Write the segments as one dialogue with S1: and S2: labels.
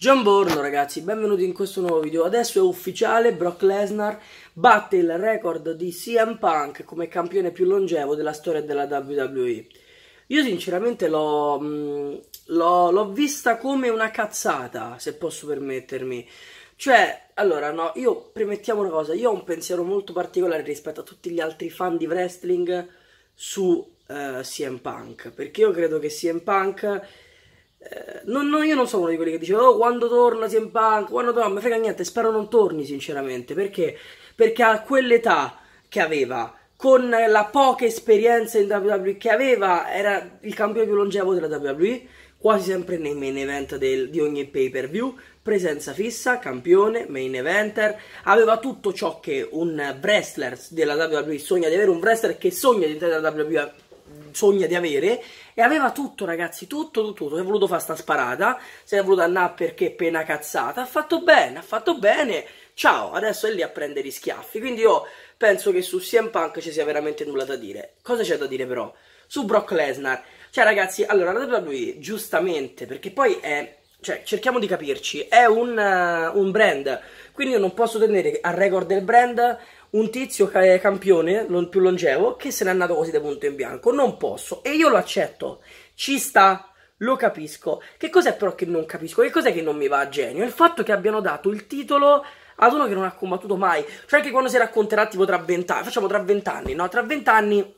S1: Gianborno ragazzi, benvenuti in questo nuovo video. Adesso è ufficiale, Brock Lesnar batte il record di CM Punk come campione più longevo della storia della WWE. Io sinceramente mm, l'ho vista come una cazzata, se posso permettermi. Cioè, allora, no, io premettiamo una cosa, io ho un pensiero molto particolare rispetto a tutti gli altri fan di wrestling su uh, eh, CM Punk, perché io credo che CM Punk eh, non, non, io non sono uno di quelli che dice oh quando torna si impanca, quando torna, mi frega niente, spero non torni sinceramente, perché? Perché a quell'età che aveva, con la poca esperienza in WWE che aveva, era il campione più longevo della WWE, quasi sempre nei main event del, di ogni pay per view, presenza fissa, campione, main eventer, aveva tutto ciò che un wrestler della WWE sogna di avere, un wrestler che sogna di, WWE, sogna di avere e aveva tutto, ragazzi, tutto, tutto, tutto. Si è voluto fare sta sparata, si è voluto andare perché pena cazzata. Ha fatto bene, ha fatto bene. Ciao, adesso è lì a prendere i schiaffi. Quindi io penso che su CM Punk ci sia veramente nulla da dire. Cosa c'è da dire però? Su Brock Lesnar. Cioè, ragazzi, allora, la WWE, giustamente, perché poi è... Cioè, cerchiamo di capirci, è un, uh, un brand, quindi io non posso tenere al record del brand un tizio campione più longevo che se n'è andato così da punto in bianco. Non posso e io lo accetto. Ci sta, lo capisco. Che cos'è però che non capisco? Che cos'è che non mi va a genio? Il fatto che abbiano dato il titolo ad uno che non ha combattuto mai. Cioè anche quando si racconterà tipo tra vent'anni, facciamo tra vent'anni, no? Tra vent'anni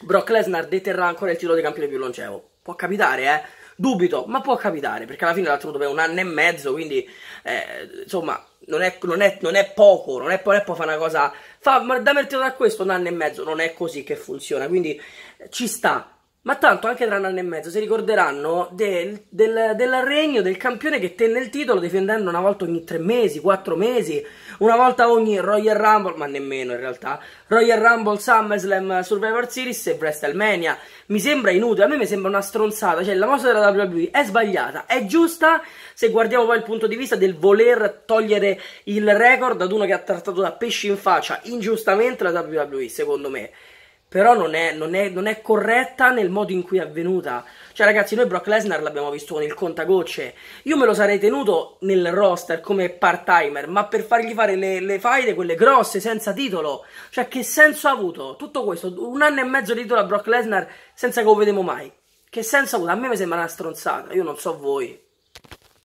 S1: Brock Lesnar deterrà ancora il titolo di campione più longevo. Può capitare, eh? Dubito, ma può capitare, perché alla fine l'ha tenuto per un anno e mezzo, quindi eh, insomma non è, non, è, non è, poco, non è, non poi fare una cosa... Fa, ma da mettere da questo un anno e mezzo, non è così che funziona, quindi eh, ci sta ma tanto anche tra un anno e mezzo si ricorderanno del, del, dell'arregno del campione che tenne il titolo difendendo una volta ogni tre mesi, quattro mesi, una volta ogni Royal Rumble, ma nemmeno in realtà, Royal Rumble, SummerSlam, Survivor Series e WrestleMania. Mi sembra inutile, a me mi sembra una stronzata, cioè la mossa della WWE è sbagliata, è giusta se guardiamo poi il punto di vista del voler togliere il record ad uno che ha trattato da pesci in faccia ingiustamente la WWE, secondo me però non è, non, è, non è, corretta nel modo in cui è avvenuta. Cioè, ragazzi, noi Brock Lesnar l'abbiamo visto con il contagocce. Io me lo sarei tenuto nel roster come part-timer, ma per fargli fare le, le faide, quelle grosse, senza titolo. Cioè, che senso ha avuto tutto questo? Un anno e mezzo di titolo a Brock Lesnar senza che lo vediamo mai. Che senso ha avuto? A me mi sembra una stronzata, io non so voi.